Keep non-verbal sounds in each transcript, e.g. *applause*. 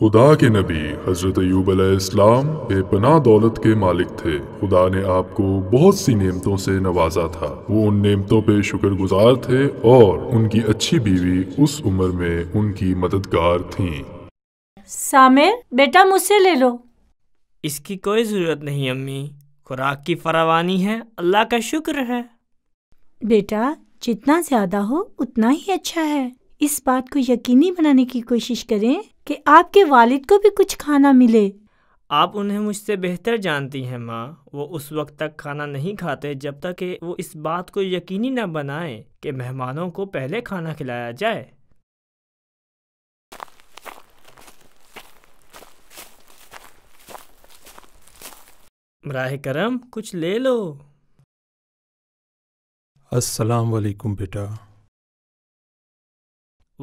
खुदा के नबी हज़रत यूब अलैहिस्सलाम बेपनाह दौलत के मालिक थे खुदा ने आपको बहुत सी नेमतों से नवाजा था वो उन नेमतों पे शुक्रगुजार थे और उनकी अच्छी बीवी उस उम्र में उनकी मददगार थी सामिर बेटा मुझसे ले लो इसकी कोई ज़रूरत नहीं अम्मी खुराक की फरावानी है अल्लाह का शुक्र है बेटा जितना ज़्यादा हो उतना ही अच्छा है इस बात को यकीनी बनाने की कोशिश करें कि आपके वालिद को भी कुछ खाना मिले आप उन्हें मुझसे बेहतर जानती हैं माँ वो उस वक्त तक खाना नहीं खाते जब तक कि वो इस बात को यकीनी न बनाए कि मेहमानों को पहले खाना खिलाया जाए बरह करम कुछ ले लो अस्सलाम वालेकुम बेटा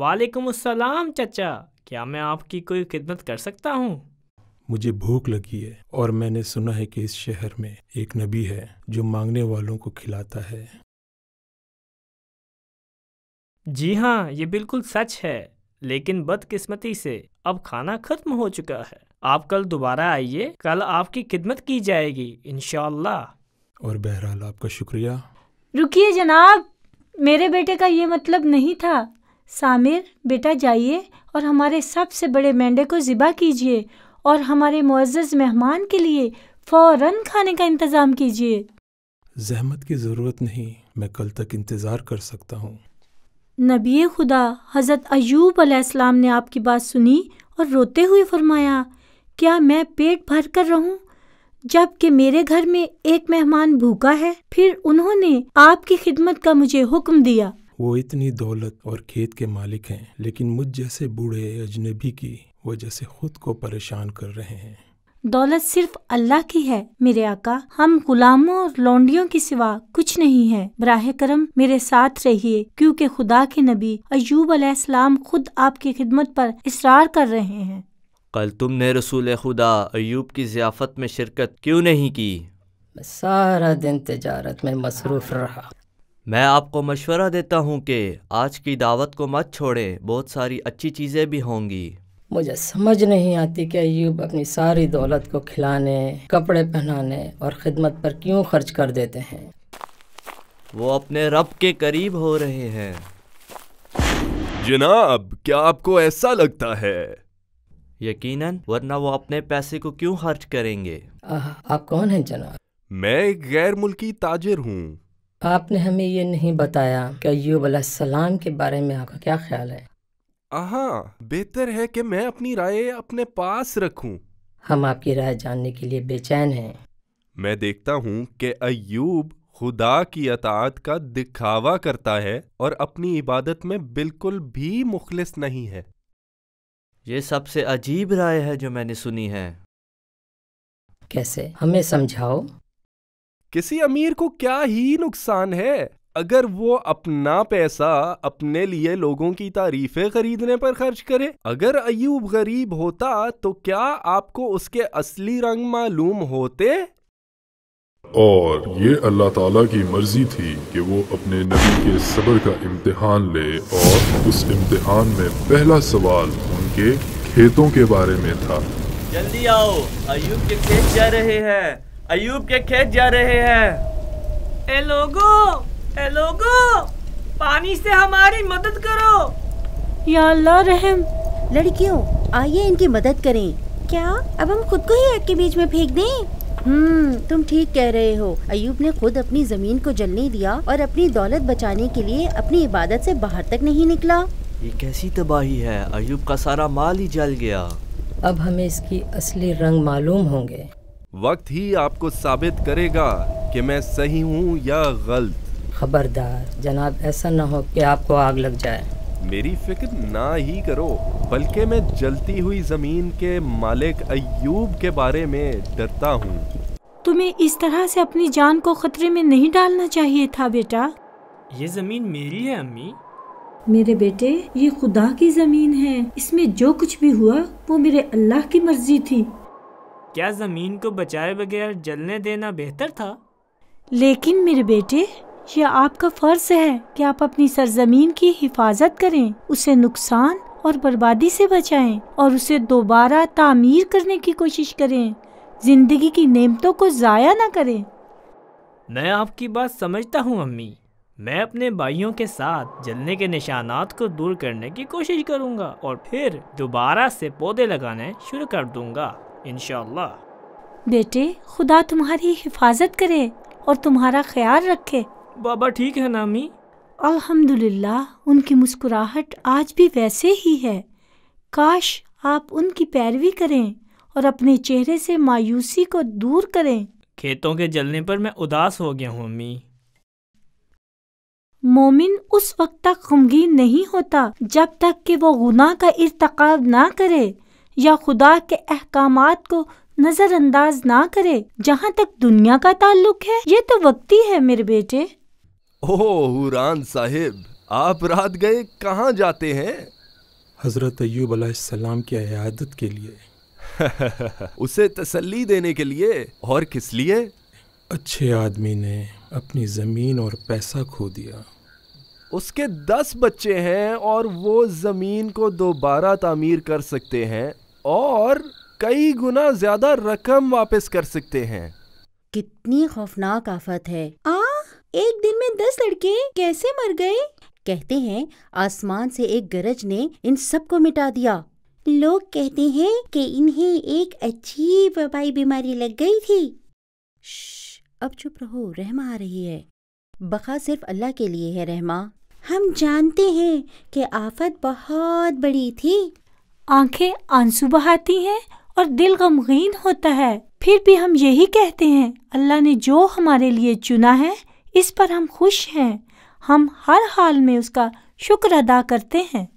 वालेकुम अस्सलाम चचा क्या मैं आपकी कोई खिदमत कर सकता हूँ मुझे भूख लगी है और मैंने सुना है कि इस शहर में एक नबी है जो मांगने वालों को खिलाता है जी हाँ ये बिल्कुल सच है लेकिन बदकिस्मती से अब खाना खत्म हो चुका है आप कल दोबारा आइए कल आपकी खिदमत की जाएगी इनशाला और बहरहाल आपका शुक्रिया रुकिए जनाब मेरे बेटे का ये मतलब नहीं था सामिर बेटा जाइए और हमारे सबसे बड़े मेंढे को ज़िबा कीजिए और हमारे मुआज़ मेहमान के लिए फ़ौर खाने का इंतज़ाम कीजिए जहमत की ज़रूरत नहीं मैं कल तक इंतज़ार कर सकता हूँ नबी खुदा हज़रत अयूब अलैहिस्सलाम ने आपकी बात सुनी और रोते हुए फरमाया क्या मैं पेट भर कर रहूँ जबकि मेरे घर में एक मेहमान भूखा है फिर उन्होंने आपकी खिदमत का मुझे हुक्म दिया वो इतनी दौलत और खेत के मालिक हैं लेकिन मुझ जैसे बूढ़े अजनबी की वजह से खुद को परेशान कर रहे हैं दौलत सिर्फ अल्लाह की है मेरे आका हम गुलामों और लौंडियों के सिवा कुछ नहीं है बराह करम मेरे साथ रहिए क्योंकि खुदा के नबी अयूब अलैहिस्सलाम खुद आपकी खिदमत पर इसरार कर रहे हैं कल तुमने रसूल खुदा अयूब की जियाफत में शिरकत क्यों नहीं की सारा दिन तजारत में मसरूफ रहा मैं आपको मशवरा देता हूँ कि आज की दावत को मत छोड़ें बहुत सारी अच्छी चीज़ें भी होंगी मुझे समझ नहीं आती कि अयूब अपनी सारी दौलत को खिलाने कपड़े पहनाने और ख़िदमत पर क्यों खर्च कर देते हैं वो अपने रब के करीब हो रहे हैं जनाब क्या आपको ऐसा लगता है यकीनन वरना वो अपने पैसे को क्यों खर्च करेंगे आ, आप कौन हैं जनाब मैं एक गैर मुल्की ताजिर हूँ आपने हमें ये नहीं बताया कि अयूब सलाम के बारे में आपका क्या ख्याल है आहा बेहतर है कि मैं अपनी राय अपने पास रखूं। हम आपकी राय जानने के लिए बेचैन हैं मैं देखता हूँ कि अयूब खुदा की अतात का दिखावा करता है और अपनी इबादत में बिल्कुल भी मुखलिस नहीं है ये सबसे अजीब राय है जो मैंने सुनी है कैसे हमें समझाओ किसी अमीर को क्या ही नुकसान है अगर वो अपना पैसा अपने लिए लोगों की तारीफें खरीदने पर खर्च करे अगर अयूब गरीब होता तो क्या आपको उसके असली रंग मालूम होते और ये अल्लाह ताला की मर्जी थी कि वो अपने नबी के सबर का इम्तिहान ले और उस इम्तिहान में पहला सवाल उनके खेतों के बारे में था जल्दी आओ अयूब के खेत जा रहे हैं अयूब के खेत जा रहे हैं ए लोगो ए लोगो पानी से हमारी मदद करो या अल्लाह रहम लड़कियों आइए इनकी मदद करें क्या अब हम खुद को ही आग के बीच में फेंक दें हम्म तुम ठीक कह रहे हो अयूब ने खुद अपनी जमीन को जलने दिया और अपनी दौलत बचाने के लिए अपनी इबादत से बाहर तक नहीं निकला ये कैसी तबाही है अयूब का सारा माल ही जल गया अब हमें इसकी असली रंग मालूम होंगे वक्त ही आपको साबित करेगा कि मैं सही हूँ या गलत खबरदार जनाब ऐसा ना हो कि आपको आग लग जाए मेरी फिक्र ना ही करो बल्कि मैं जलती हुई जमीन के मालिक अयूब के बारे में डरता हूँ तुम्हें इस तरह से अपनी जान को खतरे में नहीं डालना चाहिए था बेटा ये जमीन मेरी है अम्मी मेरे बेटे ये खुदा की जमीन है इसमें जो कुछ भी हुआ वो मेरे अल्लाह की मर्जी थी क्या जमीन को बचाए बगैर जलने देना बेहतर था लेकिन मेरे बेटे यह आपका फर्ज है कि आप अपनी सरजमीन की हिफाजत करें उसे नुकसान और बर्बादी से बचाएं और उसे दोबारा तामीर करने की कोशिश करें जिंदगी की नेमतों को ज़ाया ना करें मैं आपकी बात समझता हूँ अम्मी मैं अपने भाइयों के साथ जलने के निशानात को दूर करने की कोशिश करूँगा और फिर दोबारा से पौधे लगाने शुरू कर दूँगा इनशा बेटे खुदा तुम्हारी हिफाजत करे और तुम्हारा ख्याल रखे बाबा ठीक है नामी अल्हम्दुलिल्लाह उनकी मुस्कुराहट आज भी वैसे ही है काश आप उनकी पैरवी करें और अपने चेहरे से मायूसी को दूर करें खेतों के जलने पर मैं उदास हो गया हूँ अम्मी मोमिन उस वक्त तक गमगीन नहीं होता जब तक कि वो गुनाह का इरतकाब ना करे या खुदा के अहकाम को नज़रअंदाज ना करे जहाँ तक दुनिया का ताल्लुक है ये तो वक्ती है मेरे बेटे ओह साहिब आप रात गए कहाँ जाते हैं हज़रत अयूब सलाम की अयादत के लिए *laughs* उसे तसल्ली देने के लिए और किस लिए अच्छे आदमी ने अपनी ज़मीन और पैसा खो दिया उसके दस बच्चे हैं और वो ज़मीन को दोबारा तामीर कर सकते हैं और कई गुना ज्यादा रकम वापस कर सकते हैं कितनी खौफनाक आफत है आ एक दिन में दस लड़के कैसे मर गए कहते हैं आसमान से एक गरज ने इन सबको मिटा दिया लोग कहते हैं कि इन्हें एक अजीब वबाई बीमारी लग गई थी अब चुप रहो रहमा आ रही है बखा सिर्फ अल्लाह के लिए है रहमा हम जानते हैं कि आफत बहुत बड़ी थी आंखें आंसू बहाती हैं और दिल गमगीन होता है फिर भी हम यही कहते हैं अल्लाह ने जो हमारे लिए चुना है इस पर हम खुश हैं हम हर हाल में उसका शुक्र अदा करते हैं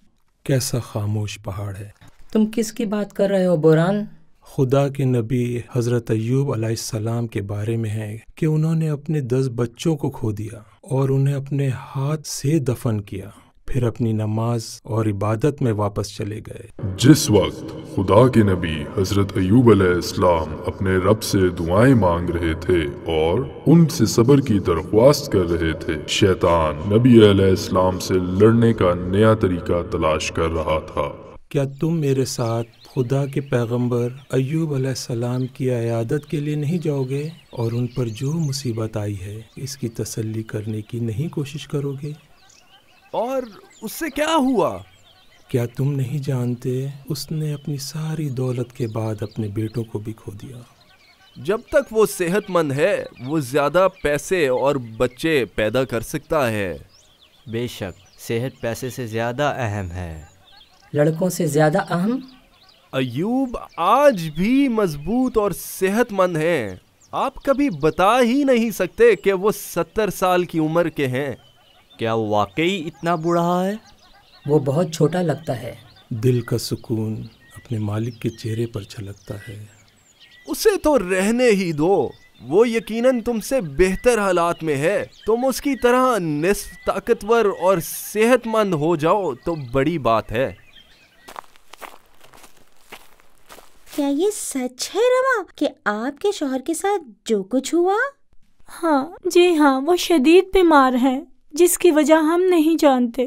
कैसा खामोश पहाड़ है तुम किसकी बात कर रहे हो बुरान खुदा के नबी हज़रत अयूब अलैहिस्सलाम के बारे में है कि उन्होंने अपने दस बच्चों को खो दिया और उन्हें अपने हाथ से दफन किया फिर अपनी नमाज और इबादत में वापस चले गए जिस वक्त खुदा के नबी हजरत अयूब इस्लाम अपने रब से दुआएं मांग रहे थे और उनसे सबर की दरख्वास्त कर रहे थे शैतान नबी अलैहिस्सलाम से लड़ने का नया तरीका तलाश कर रहा था क्या तुम मेरे साथ खुदा के पैगंबर अयूब अलैहिस्सलाम की अयादत के लिए नहीं जाओगे और उन पर जो मुसीबत आई है इसकी तसल्ली करने की नहीं कोशिश करोगे और उससे क्या हुआ क्या तुम नहीं जानते उसने अपनी सारी दौलत के बाद अपने बेटों को भी खो दिया जब तक वो सेहतमंद है वो ज़्यादा पैसे और बच्चे पैदा कर सकता है बेशक सेहत पैसे से ज़्यादा अहम है लड़कों से ज़्यादा अहम अयूब आज भी मजबूत और सेहतमंद हैं आप कभी बता ही नहीं सकते कि वो सत्तर साल की उम्र के हैं क्या वाकई इतना बुरा है वो बहुत छोटा लगता है दिल का सुकून अपने मालिक के चेहरे पर छलकता है उसे तो रहने ही दो वो यकीनन तुमसे बेहतर हालात में है तुम उसकी तरह निस्फ ताकतवर और सेहतमंद हो जाओ तो बड़ी बात है क्या ये सच है रमा कि आपके शोहर के साथ जो कुछ हुआ हाँ जी हाँ वो शदीद बीमार हैं जिसकी वजह हम नहीं जानते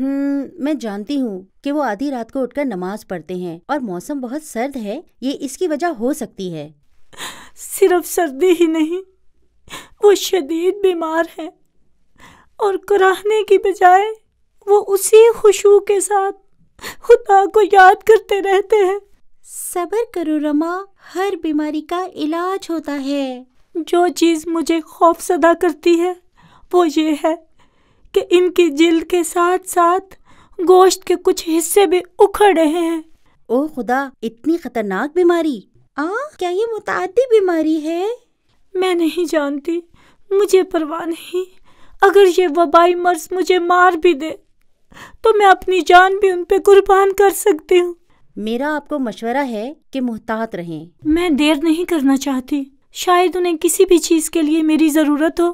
हम्म, मैं जानती हूँ कि वो आधी रात को उठकर नमाज पढ़ते हैं और मौसम बहुत सर्द है ये इसकी वजह हो सकती है सिर्फ सर्दी ही नहीं वो शदीद बीमार है और कराहने की बजाय वो उसी खुशबू के साथ खुदा को याद करते रहते हैं सबर करो रमा हर बीमारी का इलाज होता है जो चीज़ मुझे खौफ सदा करती है वो ये है कि इनकी जिल्द के साथ साथ गोश्त के कुछ हिस्से भी उखड़ रहे हैं ओ खुदा इतनी खतरनाक बीमारी आ क्या ये मुतादी बीमारी है मैं नहीं जानती मुझे परवाह नहीं अगर ये वबाई मर्ज मुझे मार भी दे तो मैं अपनी जान भी उन पे कुर्बान कर सकती हूँ मेरा आपको मशवरा है कि मुहतात रहें मैं देर नहीं करना चाहती शायद उन्हें किसी भी चीज़ के लिए मेरी ज़रूरत हो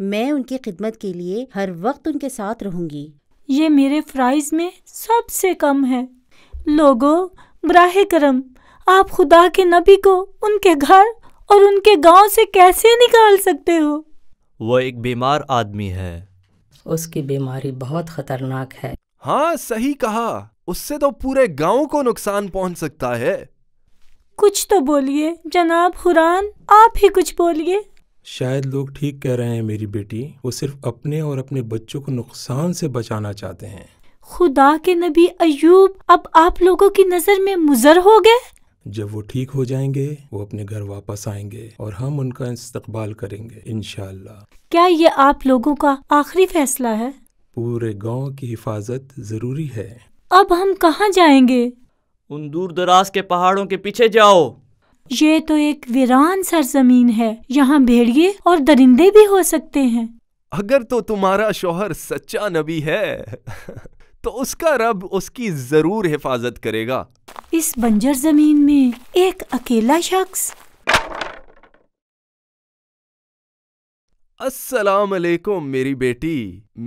मैं उनकी खिदमत के लिए हर वक्त उनके साथ रहूंगी ये मेरे फ्राइज में सबसे कम है लोगो बराह करम आप खुदा के नबी को उनके घर और उनके गांव से कैसे निकाल सकते हो वो एक बीमार आदमी है उसकी बीमारी बहुत खतरनाक है हाँ सही कहा उससे तो पूरे गांव को नुकसान पहुंच सकता है कुछ तो बोलिए जनाब हुरान आप ही कुछ बोलिए शायद लोग ठीक कह रहे हैं मेरी बेटी वो सिर्फ अपने और अपने बच्चों को नुकसान से बचाना चाहते हैं खुदा के नबी अयूब अब आप लोगों की नज़र में मुजर हो गए जब वो ठीक हो जाएंगे वो अपने घर वापस आएंगे और हम उनका इस्तकबाल करेंगे इन क्या ये आप लोगों का आखिरी फैसला है पूरे गांव की हिफाजत जरूरी है अब हम कहाँ जाएंगे उन दूर दराज के पहाड़ों के पीछे जाओ ये तो एक वीरान सरजमीन है यहाँ भेड़िए और दरिंदे भी हो सकते हैं अगर तो तुम्हारा शोहर सच्चा नबी है तो उसका रब उसकी जरूर हिफाजत करेगा इस बंजर जमीन में एक अकेला शख्स अस्सलाम वालेकुम मेरी बेटी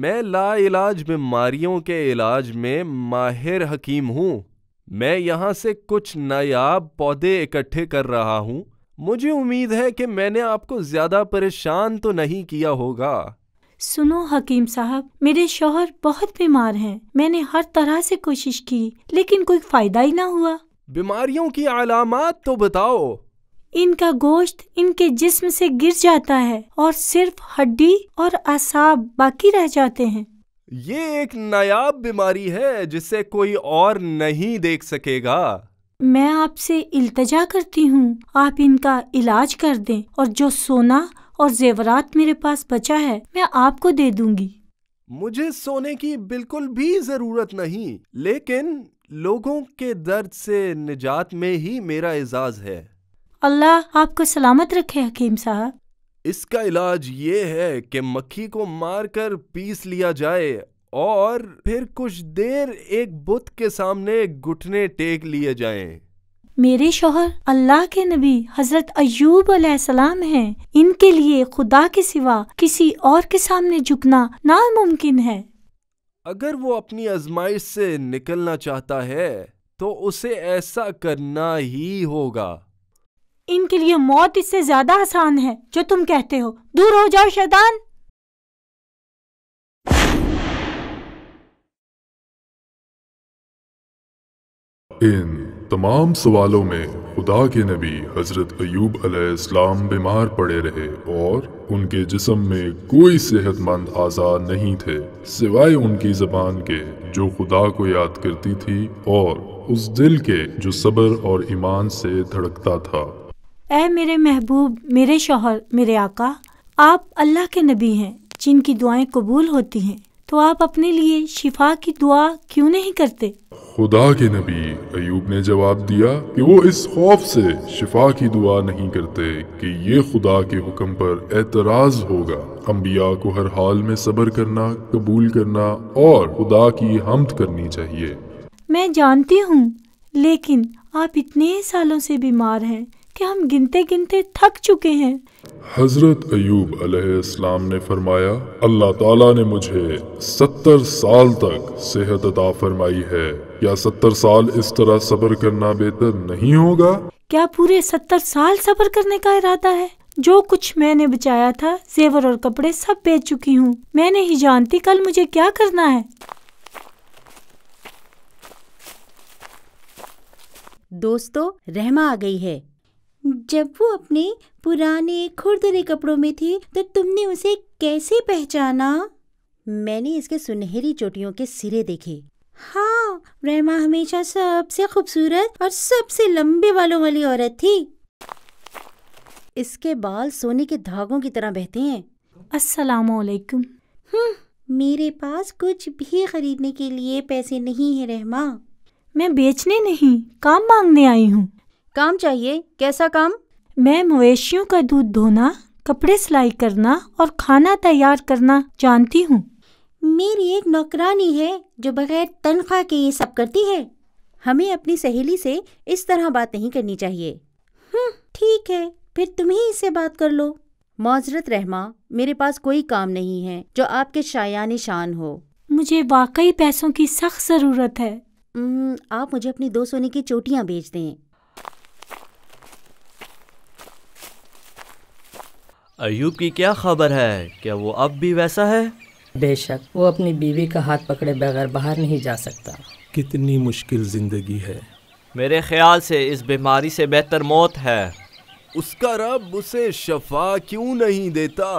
मैं लाइलाज बीमारियों के इलाज में माहिर हकीम हूँ मैं यहाँ से कुछ नायाब पौधे इकट्ठे कर रहा हूँ मुझे उम्मीद है कि मैंने आपको ज्यादा परेशान तो नहीं किया होगा सुनो हकीम साहब मेरे शोहर बहुत बीमार हैं मैंने हर तरह से कोशिश की लेकिन कोई फायदा ही ना हुआ बीमारियों की अलामत तो बताओ इनका गोश्त इनके जिस्म से गिर जाता है और सिर्फ हड्डी और असाब बाकी रह जाते हैं ये एक नायाब बीमारी है जिसे कोई और नहीं देख सकेगा मैं आपसे इल्तजा करती हूँ आप इनका इलाज कर दें और जो सोना और जेवरात मेरे पास बचा है मैं आपको दे दूंगी मुझे सोने की बिल्कुल भी जरूरत नहीं लेकिन लोगों के दर्द से निजात में ही मेरा एजाज है अल्लाह आपको सलामत रखे हकीम साहब इसका इलाज ये है कि मक्खी को मारकर पीस लिया जाए और फिर कुछ देर एक बुत के सामने घुटने टेक लिए जाएं। मेरे शोहर अल्लाह के नबी हजरत अयूब सलाम हैं। इनके लिए खुदा के सिवा किसी और के सामने झुकना नामुमकिन है अगर वो अपनी आजमाइश से निकलना चाहता है तो उसे ऐसा करना ही होगा इनके लिए मौत इससे ज्यादा आसान है जो तुम कहते हो दूर हो जाओ शैतान इन तमाम सवालों में खुदा के नबी हजरत अयूब अलैहिस्सलाम बीमार पड़े रहे और उनके जिसम में कोई सेहतमंद आजाद नहीं थे सिवाय उनकी जबान के जो खुदा को याद करती थी और उस दिल के जो सब्र और ईमान से धड़कता था ए मेरे महबूब मेरे शोहर मेरे आका आप अल्लाह के नबी हैं जिनकी दुआएं कबूल होती हैं तो आप अपने लिए शिफा की दुआ क्यों नहीं करते खुदा के नबी अयूब ने जवाब दिया कि वो इस खौफ से शिफा की दुआ नहीं करते कि ये खुदा के हुक्म पर एतराज होगा अम्बिया को हर हाल में सबर करना कबूल करना और खुदा की हमद करनी चाहिए मैं जानती हूँ लेकिन आप इतने सालों से बीमार हैं कि हम गिनते गिनते थक चुके हैं हजरत अयूब अलैहिस्सलाम ने फरमाया अल्लाह ताला ने मुझे सत्तर साल तक सेहत अता फरमाई है क्या सत्तर साल इस तरह सबर करना बेहतर नहीं होगा क्या पूरे सत्तर साल सबर करने का इरादा है जो कुछ मैंने बचाया था जेवर और कपड़े सब बेच चुकी हूँ मैं नहीं जानती कल मुझे क्या करना है दोस्तों रहमा आ गई है जब वो अपने पुराने खुरदरे कपड़ों में थी तो तुमने उसे कैसे पहचाना मैंने इसके सुनहरी चोटियों के सिरे देखे हाँ रहमा हमेशा सबसे खूबसूरत और सबसे लंबे बालों वाली औरत थी इसके बाल सोने के धागों की तरह बहते हैं असलाकुम हम्म, मेरे पास कुछ भी खरीदने के लिए पैसे नहीं है रहमा मैं बेचने नहीं काम मांगने आई हूँ काम चाहिए कैसा काम मैं मवेशियों का दूध धोना कपड़े सिलाई करना और खाना तैयार करना जानती हूँ मेरी एक नौकरानी है जो बगैर तनख्वाह के ये सब करती है हमें अपनी सहेली से इस तरह बात नहीं करनी चाहिए हम्म, ठीक है फिर तुम ही इससे बात कर लो मजरत रहमा मेरे पास कोई काम नहीं है जो आपके शायान शान हो मुझे वाकई पैसों की सख्त ज़रूरत है आप मुझे अपनी दो सोने की चोटियाँ भेज दें अयूब की क्या खबर है क्या वो अब भी वैसा है बेशक वो अपनी बीवी का हाथ पकड़े बगैर बाहर नहीं जा सकता कितनी मुश्किल जिंदगी है मेरे ख्याल से इस बीमारी से बेहतर मौत है उसका रब उसे शफा क्यों नहीं देता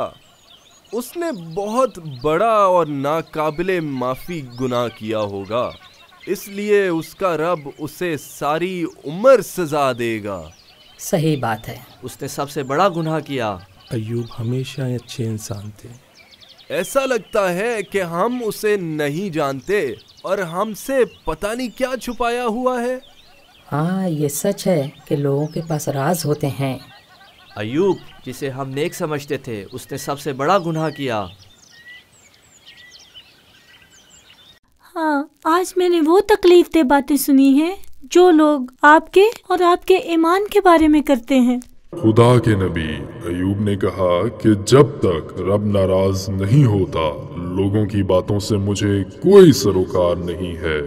उसने बहुत बड़ा और नाकाबिल माफ़ी गुनाह किया होगा इसलिए उसका रब उसे सारी उम्र सजा देगा सही बात है उसने सबसे बड़ा गुनाह किया अयूब हमेशा अच्छे इंसान थे ऐसा लगता है कि हम उसे नहीं जानते और हमसे पता नहीं क्या छुपाया हुआ है हाँ ये सच है कि लोगों के पास राज होते हैं अयूब जिसे हम नेक समझते थे उसने सबसे बड़ा गुनाह किया हाँ आज मैंने वो तकलीफ दे बातें सुनी हैं जो लोग आपके और आपके ईमान के बारे में करते हैं खुदा के नबी अयूब ने कहा कि जब तक रब नाराज नहीं होता लोगों की बातों से मुझे कोई सरोकार नहीं है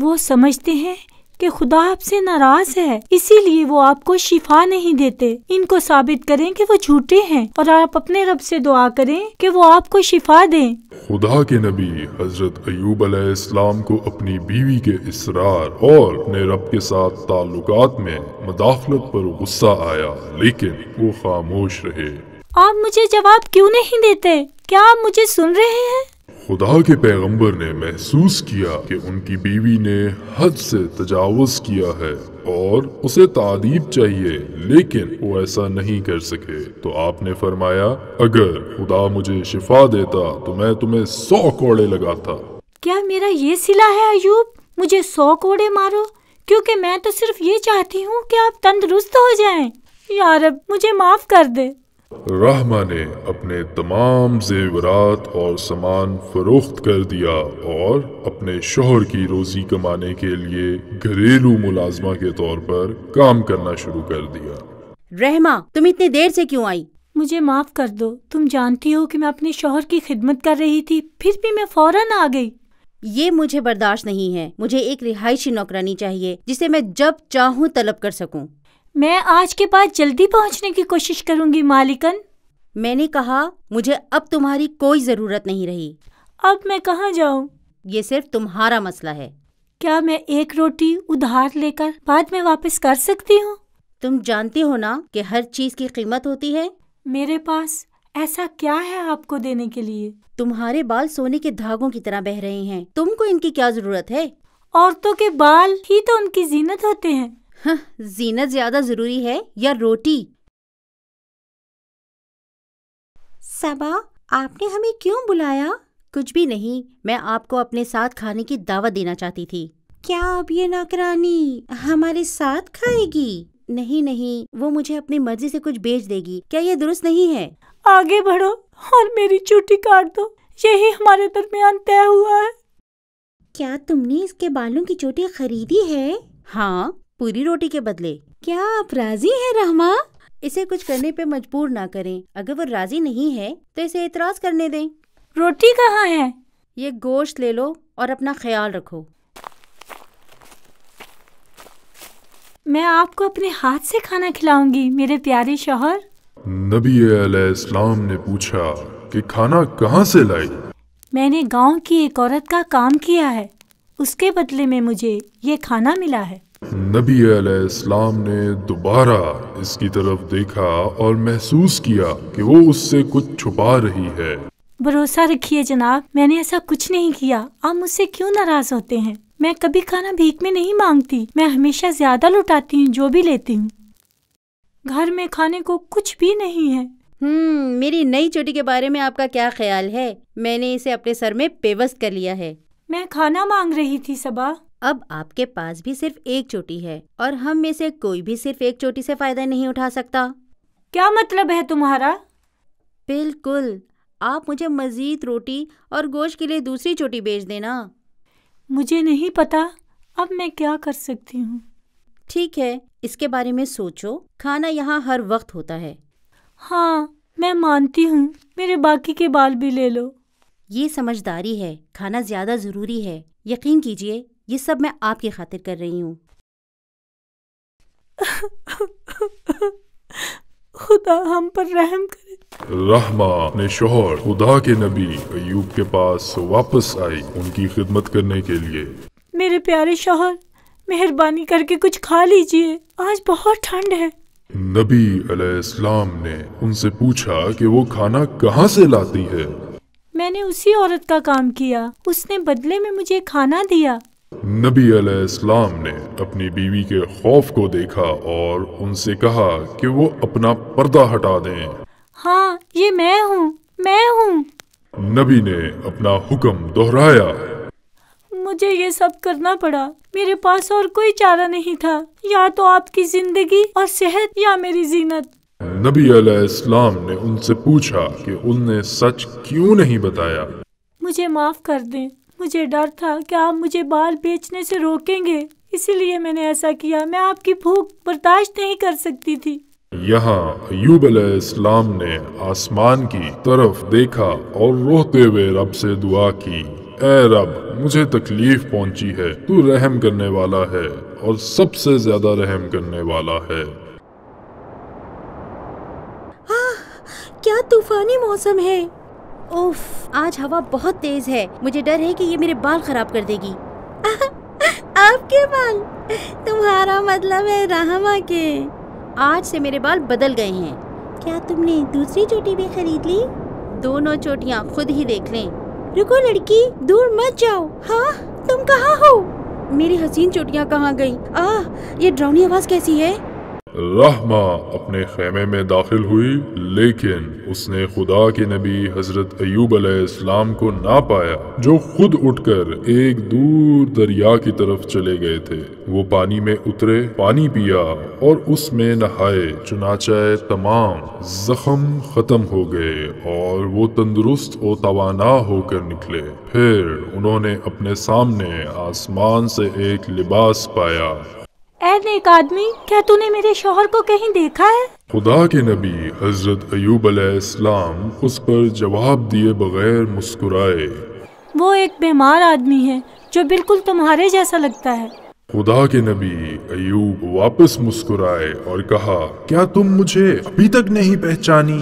वो समझते हैं कि खुदा आपसे नाराज है इसीलिए वो आपको शिफा नहीं देते इनको साबित करें कि वो झूठे हैं और आप अपने रब से दुआ करें कि वो आपको शिफा दें खुदा के नबी हजरत अयूब अलैहिस्सलाम को अपनी बीवी के इसरार और अपने रब के साथ ताल्लुकात में मदाखलत पर गुस्सा आया लेकिन वो खामोश रहे आप मुझे जवाब क्यों नहीं देते क्या आप मुझे सुन रहे हैं खुदा के पैगंबर ने महसूस किया कि उनकी बीवी ने हद से तजावज किया है और उसे तादीब चाहिए लेकिन वो ऐसा नहीं कर सके तो आपने फरमाया अगर खुदा मुझे शिफा देता तो मैं तुम्हें सौ कोड़े लगाता क्या मेरा ये सिला है अयूब मुझे सौ कोड़े मारो क्योंकि मैं तो सिर्फ ये चाहती हूँ कि आप तंदुरुस्त हो जाएं। यार मुझे माफ कर दे रहमा ने अपने तमाम जेवरात और सामान फरोख्त कर दिया और अपने शोहर की रोज़ी कमाने के लिए घरेलू मुलाजमा के तौर पर काम करना शुरू कर दिया रहमा तुम इतनी देर से क्यों आई मुझे माफ़ कर दो तुम जानती हो कि मैं अपने शोहर की खिदमत कर रही थी फिर भी मैं फौरन आ गई ये मुझे बर्दाश्त नहीं है मुझे एक रिहायशी नौकरानी चाहिए जिसे मैं जब चाहूँ तलब कर सकूँ मैं आज के बाद जल्दी पहुंचने की कोशिश करूंगी मालिकन मैंने कहा मुझे अब तुम्हारी कोई जरूरत नहीं रही अब मैं कहाँ जाऊँ ये सिर्फ तुम्हारा मसला है क्या मैं एक रोटी उधार लेकर बाद में वापस कर सकती हूँ तुम जानती हो ना कि हर चीज की कीमत होती है मेरे पास ऐसा क्या है आपको देने के लिए तुम्हारे बाल सोने के धागों की तरह बह रहे हैं तुमको इनकी क्या जरूरत है औरतों के बाल ही तो उनकी जीनत होते हैं हाँ, जीनत ज्यादा जरूरी है या रोटी सबा आपने हमें क्यों बुलाया कुछ भी नहीं मैं आपको अपने साथ खाने की दावत देना चाहती थी क्या अब ये नौकरानी हमारे साथ खाएगी नहीं नहीं वो मुझे अपनी मर्जी से कुछ बेच देगी क्या ये दुरुस्त नहीं है आगे बढ़ो और मेरी चूटी काट दो यही हमारे दरमियान तय हुआ है क्या तुमने इसके बालों की चोटी खरीदी है हाँ पूरी रोटी के बदले क्या आप राजी हैं रहमा इसे कुछ करने पे मजबूर ना करें अगर वो राजी नहीं है तो इसे एतराज करने दें रोटी कहाँ है ये गोश्त ले लो और अपना ख्याल रखो मैं आपको अपने हाथ से खाना खिलाऊंगी मेरे प्यारे शोहर नबी ने पूछा कि खाना कहाँ से लाई मैंने गांव की एक औरत का काम किया है उसके बदले में मुझे ये खाना मिला है नबी अलैहिस्सलाम ने दोबारा इसकी तरफ देखा और महसूस किया कि वो उससे कुछ छुपा रही है भरोसा रखिए जनाब मैंने ऐसा कुछ नहीं किया आप मुझसे क्यों नाराज होते हैं मैं कभी खाना भीख में नहीं मांगती मैं हमेशा ज्यादा लुटाती हूँ जो भी लेती हूँ घर में खाने को कुछ भी नहीं है हम्म मेरी नई चोटी के बारे में आपका क्या ख्याल है मैंने इसे अपने सर में पेवस्त कर लिया है मैं खाना मांग रही थी सबा अब आपके पास भी सिर्फ एक चोटी है और हम में से कोई भी सिर्फ एक चोटी से फायदा नहीं उठा सकता क्या मतलब है तुम्हारा बिल्कुल आप मुझे मजीद रोटी और गोश्त के लिए दूसरी चोटी बेच देना मुझे नहीं पता अब मैं क्या कर सकती हूँ ठीक है इसके बारे में सोचो खाना यहाँ हर वक्त होता है हाँ मैं मानती हूँ मेरे बाकी के बाल भी ले लो ये समझदारी है खाना ज्यादा जरूरी है यकीन कीजिए ये सब मैं आपकी खातिर कर रही हूँ खुदा हम पर रहम करे रहमा अपने शोहर खुदा के नबी अयूब के पास वापस आई उनकी खिदमत करने के लिए मेरे प्यारे शोहर मेहरबानी करके कुछ खा लीजिए आज बहुत ठंड है नबी अलैहिस्सलाम ने उनसे पूछा कि वो खाना कहाँ से लाती है मैंने उसी औरत का काम किया उसने बदले में मुझे खाना दिया नबी अलैहिस्सलाम ने अपनी बीवी के खौफ को देखा और उनसे कहा कि वो अपना पर्दा हटा दें हाँ ये मैं हूँ मैं हूँ नबी ने अपना हुक्म दोहराया मुझे ये सब करना पड़ा मेरे पास और कोई चारा नहीं था या तो आपकी जिंदगी और सेहत या मेरी जीनत नबी अलैहिस्सलाम ने उनसे पूछा कि उनने सच क्यों नहीं बताया मुझे माफ कर दें मुझे डर था कि आप मुझे बाल बेचने से रोकेंगे इसीलिए मैंने ऐसा किया मैं आपकी भूख बर्दाश्त नहीं कर सकती थी यहाँ अयूब इस्लाम ने आसमान की तरफ देखा और रोते हुए रब से दुआ की ए रब मुझे तकलीफ पहुंची है तू रहम करने वाला है और सबसे ज्यादा रहम करने वाला है आ, क्या तूफानी मौसम है उफ, आज हवा बहुत तेज है मुझे डर है कि ये मेरे बाल खराब कर देगी *laughs* आपके बाल तुम्हारा मतलब है रहमा के आज से मेरे बाल बदल गए हैं क्या तुमने दूसरी चोटी भी खरीद ली दोनों चोटियाँ खुद ही देख लें रुको लड़की दूर मत जाओ हाँ तुम कहाँ हो मेरी हसीन चोटियाँ कहाँ गई आह ये ड्राउनी आवाज़ कैसी है रहमा अपने खेमे में दाखिल हुई लेकिन उसने खुदा के नबी हजरत अयूब अलैहिस्सलाम को ना पाया जो खुद उठकर एक दूर दरिया की तरफ चले गए थे वो पानी में उतरे पानी पिया और उसमें नहाए चुनाचे तमाम जख्म खत्म हो गए और वो तंदुरुस्त और तवाना होकर निकले फिर उन्होंने अपने सामने आसमान से एक लिबास पाया एक आदमी क्या तूने मेरे शोहर को कहीं देखा है खुदा के नबी हजरत अयूब अलैहिस्सलाम उस पर जवाब दिए बगैर मुस्कुराए वो एक बीमार आदमी है जो बिल्कुल तुम्हारे जैसा लगता है खुदा के नबी अयूब वापस मुस्कुराए और कहा क्या तुम मुझे अभी तक नहीं पहचानी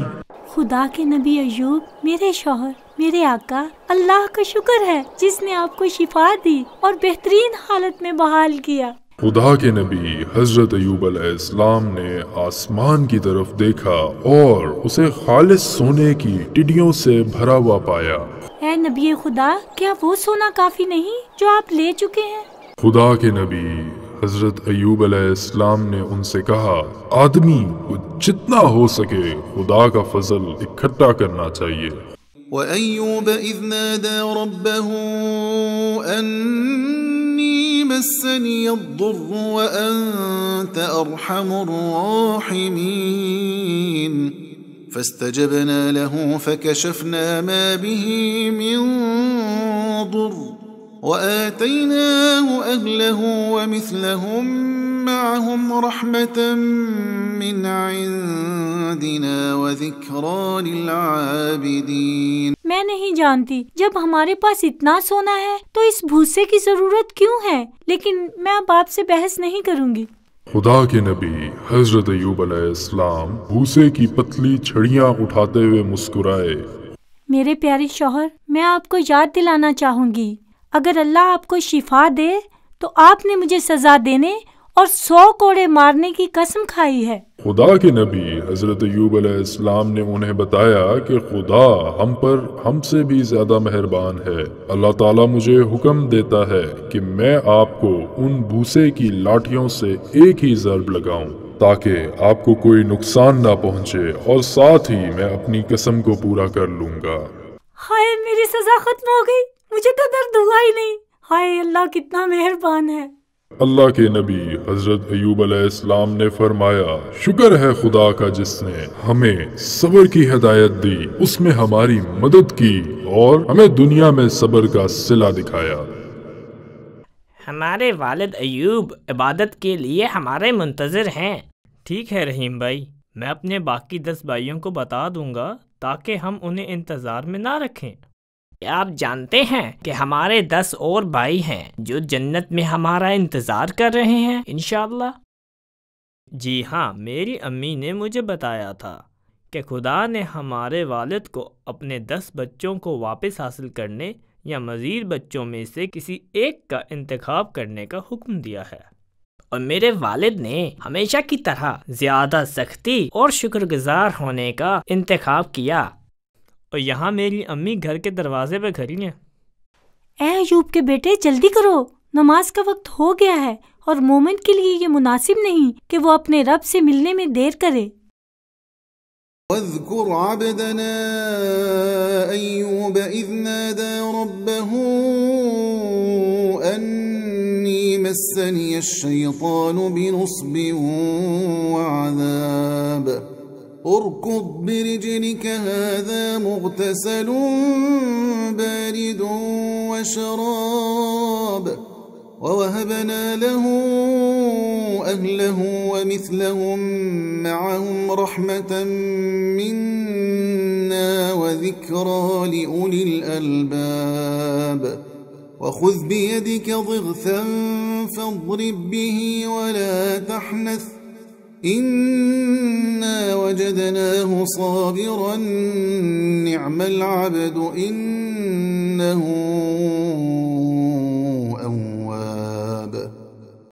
खुदा के नबी अयूब मेरे शोहर मेरे आका अल्लाह का शुक्र है जिसने आपको शिफा दी और बेहतरीन हालत में बहाल किया खुदा के नबी हज़रत अयूब अलैहिस्सलाम ने आसमान की तरफ देखा और उसे खालिश सोने की टिडियों से भरा हुआ पाया है नबी खुदा क्या वो सोना काफी नहीं जो आप ले चुके हैं खुदा के नबी हज़रत अयूब अलैहिस्सलाम ने उनसे कहा आदमी को जितना हो सके खुदा का फजल इकट्ठा करना चाहिए إِذْ نَادَى رَبَّهُ أَنِّي مسني الضر وأنت أرحم الراحمين فاستجبنا له فكشفنا ما به من ضر وآتيناه أهله ومثلهم معهم رحمة من عندنا وذكرى للعابدين मैं नहीं जानती जब हमारे पास इतना सोना है तो इस भूसे की जरूरत क्यों है लेकिन मैं अब आपसे बहस नहीं करूंगी खुदा के नबी हजरत अयूब अलैहिस्सलाम भूसे की पतली छड़ियां उठाते हुए मुस्कुराए मेरे प्यारे शोहर मैं आपको याद दिलाना चाहूंगी अगर अल्लाह आपको शिफा दे तो आपने मुझे सजा देने और सौ कोड़े मारने की कसम खाई है खुदा के नबी हजरत यूब अलैहिस्सलाम ने उन्हें बताया कि खुदा हम पर हमसे भी ज्यादा मेहरबान है अल्लाह ताला मुझे हुक्म देता है कि मैं आपको उन भूसे की लाठियों से एक ही जरब लगाऊं ताकि आपको कोई नुकसान ना पहुंचे और साथ ही मैं अपनी कसम को पूरा कर लूंगा हाय मेरी सजा खत्म हो गई मुझे तो दर्द हुआ ही नहीं हाय अल्लाह कितना मेहरबान है अल्लाह के नबी हजरत अयूब अलैहिस्सलाम ने फरमाया शुक्र है खुदा का जिसने हमें सबर की हदायत दी उसमें हमारी मदद की और हमें दुनिया में सबर का सिला दिखाया हमारे वालिद अयूब इबादत के लिए हमारे मुंतज़र हैं ठीक है रहीम भाई मैं अपने बाकी दस भाइयों को बता दूंगा ताकि हम उन्हें इंतज़ार में ना रखें आप जानते हैं कि हमारे दस और भाई हैं जो जन्नत में हमारा इंतज़ार कर रहे हैं इन जी हाँ मेरी अम्मी ने मुझे बताया था कि खुदा ने हमारे वालिद को अपने दस बच्चों को वापस हासिल करने या मज़ीद बच्चों में से किसी एक का इंतखब करने का हुक्म दिया है और मेरे वालिद ने हमेशा की तरह ज़्यादा सख्ती और शुक्रगुजार होने का इंतखब किया और यहाँ मेरी अम्मी घर के दरवाजे पे खड़ी हैं ए अयूब के बेटे जल्दी करो नमाज का वक्त हो गया है और मोमिन के लिए ये मुनासिब नहीं कि वो अपने रब से मिलने में देर करे واذكر عبدنا أيوب إذ نادى ربه مسني الشيطان بنصب وعذاب اركض برجلك هذا مغتسل بارد وشراب ووهبنا له أهله ومثلهم معهم رحمة منا وذكرى لأولي الألباب وخذ بيدك ضغثا فاضرب به ولا تحنث إنا وجدناه صابرا نعم العبد إنه